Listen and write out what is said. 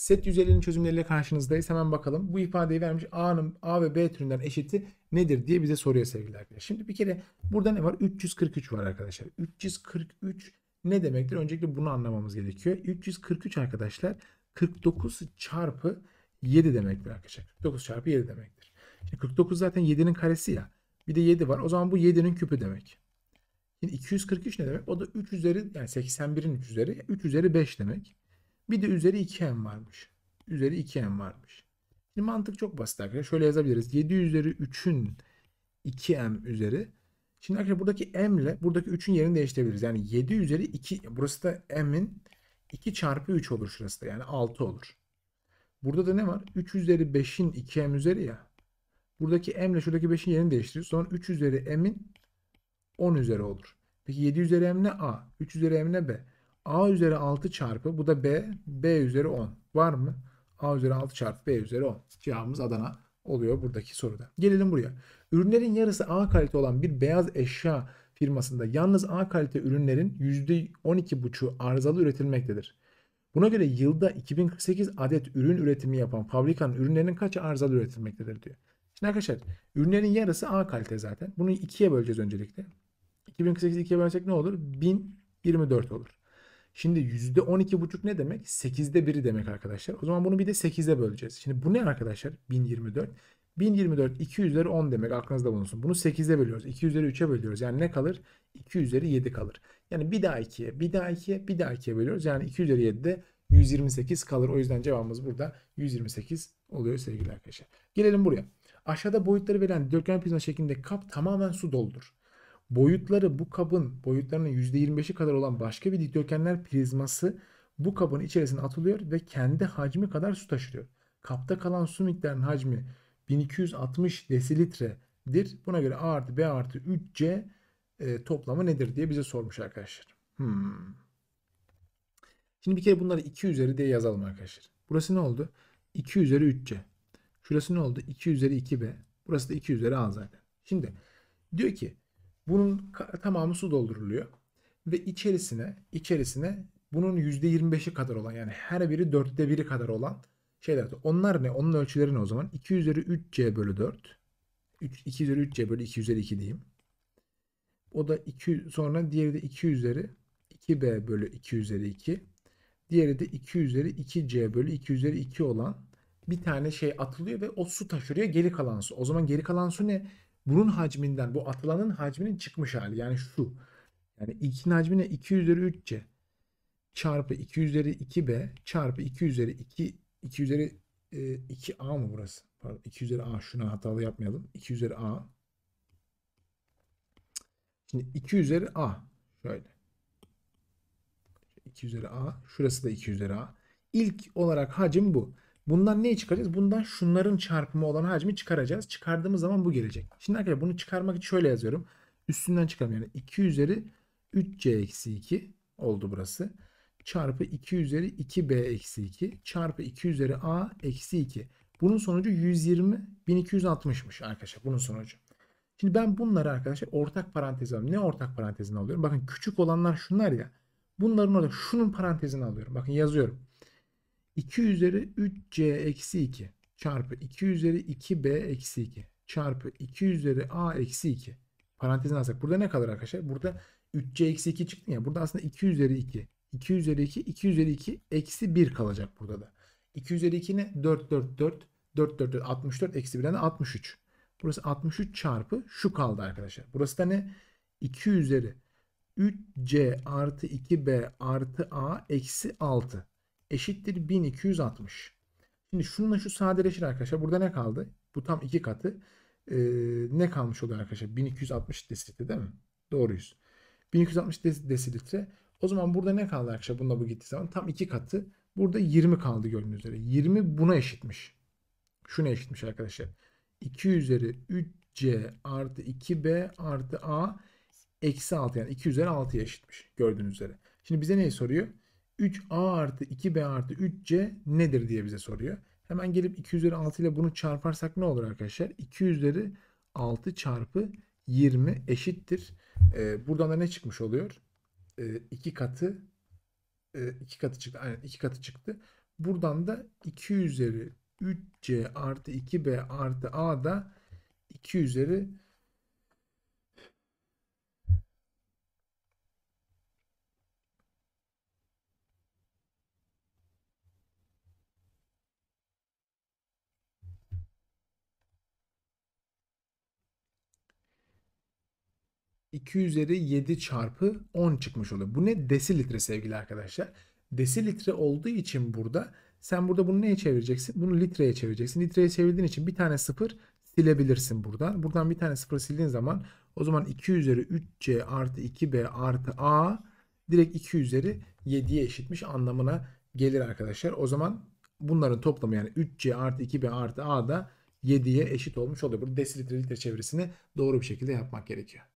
Set 150'nin çözümleriyle karşınızdayız. Hemen bakalım. Bu ifadeyi vermiş A'nın A ve B türünden eşiti nedir diye bize soruyor sevgili arkadaşlar. Şimdi bir kere burada ne var? 343 var arkadaşlar. 343 ne demektir? Öncelikle bunu anlamamız gerekiyor. 343 arkadaşlar 49 çarpı 7 demektir arkadaşlar. 49 çarpı 7 demektir. Şimdi 49 zaten 7'nin karesi ya. Bir de 7 var. O zaman bu 7'nin küpü demek. Şimdi 243 ne demek? O da 3 üzeri yani 81'in 3 üzeri 3 üzeri 5 demek. Bir de üzeri 2m varmış. Üzeri 2m varmış. Şimdi mantık çok basit arkadaşlar. Şöyle yazabiliriz. 7 üzeri 3'ün 2m üzeri. Şimdi arkadaşlar buradaki m ile buradaki 3'ün yerini değiştirebiliriz. Yani 7 üzeri 2 burası da m'in 2 çarpı 3 olur şurası da. Yani 6 olur. Burada da ne var? 3 üzeri 5'in 2m üzeri ya. Buradaki m ile şuradaki 5'in yerini değiştiriyoruz. Sonra 3 üzeri m'in 10 üzeri olur. Peki 7 üzeri m ne a? 3 üzeri m ne b? A üzeri 6 çarpı bu da B. B üzeri 10. Var mı? A üzeri 6 çarpı B üzeri 10. Cevabımız Adana oluyor buradaki soruda. Gelelim buraya. Ürünlerin yarısı A kalite olan bir beyaz eşya firmasında yalnız A kalite ürünlerin %12,5'u arızalı üretilmektedir. Buna göre yılda 2048 adet ürün üretimi yapan fabrikanın ürünlerinin kaçı arızalı üretilmektedir diyor. Şimdi arkadaşlar ürünlerin yarısı A kalite zaten. Bunu ikiye böleceğiz öncelikle. 2048'i ikiye bölsek ne olur? 1024 olur. Şimdi %12,5 ne demek? 8'de 1'i demek arkadaşlar. O zaman bunu bir de 8'e böleceğiz. Şimdi bu ne arkadaşlar? 1024. 1024 2 üzeri 10 demek aklınızda bulunsun. Bunu 8'e bölüyoruz. 2 üzeri 3'e bölüyoruz. Yani ne kalır? 2 üzeri 7 kalır. Yani bir daha 2'ye, bir daha 2'ye, bir daha 2'ye bölüyoruz. Yani 2 üzeri 7'de 128 kalır. O yüzden cevabımız burada 128 oluyor sevgili arkadaşlar. Gelelim buraya. Aşağıda boyutları verilen dörtgen prizma şeklinde kap tamamen su doldur. Boyutları bu kabın boyutlarının %25'i kadar olan başka bir dikdörtgenler prizması bu kabın içerisine atılıyor ve kendi hacmi kadar su taşırıyor. Kapta kalan su miktarının hacmi 1260 desilitredir. Buna göre A artı B artı 3C e, toplamı nedir diye bize sormuş arkadaşlar. Hmm. Şimdi bir kere bunları 2 üzeri diye yazalım arkadaşlar. Burası ne oldu? 2 üzeri 3C. Şurası ne oldu? 2 üzeri 2B. Burası da 2 üzeri A zaten. Şimdi diyor ki bunun tamamı su dolduruluyor ve içerisine içerisine bunun %25'i kadar olan yani her biri dörtte biri kadar olan şeyler. Onlar ne? Onun ölçüleri ne o zaman? 2 üzeri 3c bölü 4. 3, 2 üzeri 3c bölü 2 üzeri 2 diyeyim. O da 2 sonra diğeri de 2 üzeri 2b bölü 2 üzeri 2. Diğeri de 2 üzeri 2c bölü 2 üzeri 2 olan bir tane şey atılıyor ve o su taşırıyor geri kalan su. O zaman geri kalan su ne? bunun hacminden bu atılanın hacminin çıkmış hali yani şu. Yani 2'nin hacmine 2 üzeri 3c çarpı 2 üzeri 2b çarpı 2 üzeri 2 2 üzeri e, 2a mı burası? Pardon 2 üzeri a şuna hatalı yapmayalım. 2 üzeri a. Şimdi 2 üzeri a şöyle. 2 üzeri a. Şurası da 2 üzeri a. İlk olarak hacim bu. Bundan neyi çıkaracağız? Bundan şunların çarpımı olan hacmi çıkaracağız. Çıkardığımız zaman bu gelecek. Şimdi arkadaşlar bunu çıkarmak için şöyle yazıyorum. Üstünden çıkarım yani 2 üzeri 3c eksi 2 oldu burası. Çarpı 2 üzeri 2b eksi 2 çarpı 2 üzeri a eksi 2. Bunun sonucu 120 1260'mış arkadaşlar bunun sonucu. Şimdi ben bunları arkadaşlar ortak parantez alıyorum. Ne ortak parantezini alıyorum? Bakın küçük olanlar şunlar ya. Bunların orada şunun parantezini alıyorum. Bakın yazıyorum. 2 üzeri 3c eksi 2 çarpı 2 üzeri 2b eksi 2 çarpı 2 üzeri a eksi 2 parantezini alsak burada ne kalır arkadaşlar? Burada 3c eksi 2 çıktı ya burada aslında 2 üzeri 2 2 üzeri 2 2 üzeri 2 eksi 1 kalacak burada da. 2 üzeri 2 ne? 4 4 4 4 4 4 64 eksi 1 de 63. Burası 63 çarpı şu kaldı arkadaşlar. Burası da ne? 2 üzeri 3c artı 2b artı a eksi 6 eşittir 1260. Şimdi şununla şu sadeleşir arkadaşlar. Burada ne kaldı? Bu tam iki katı. Ee, ne kalmış oluyor arkadaşlar? 1260 desilitre değil mi? Doğruyuz. 1260 desilitre. O zaman burada ne kaldı arkadaşlar? Bunda bu gitti zaman tam iki katı. Burada 20 kaldı gördüğünüz üzere. 20 buna eşitmiş. Şuna eşitmiş arkadaşlar. 2 üzeri 3C artı 2B artı A eksi 6 yani 2 üzeri 6'ya eşitmiş gördüğünüz üzere. Şimdi bize neyi soruyor? 3a artı 2b artı 3c nedir diye bize soruyor. Hemen gelip 2 üzeri 6 ile bunu çarparsak ne olur arkadaşlar? 2 üzeri 6 çarpı 20 eşittir. Ee, buradan da ne çıkmış oluyor? Ee, 2 katı e, katı çıktı. Aynen 2 katı çıktı. Buradan da 2 üzeri 3c artı 2b artı a da 2 üzeri 2 üzeri 7 çarpı 10 çıkmış oluyor. Bu ne? Desilitre sevgili arkadaşlar. Desilitre olduğu için burada sen burada bunu neye çevireceksin? Bunu litreye çevireceksin. Litreye çevirdiğin için bir tane sıfır silebilirsin buradan. Buradan bir tane sıfır sildiğin zaman o zaman 2 üzeri 3C artı 2B artı A direkt 2 üzeri 7'ye eşitmiş anlamına gelir arkadaşlar. O zaman bunların toplamı yani 3C artı 2B artı A da 7'ye eşit olmuş oluyor. Burada desilitre litre çevirisini doğru bir şekilde yapmak gerekiyor.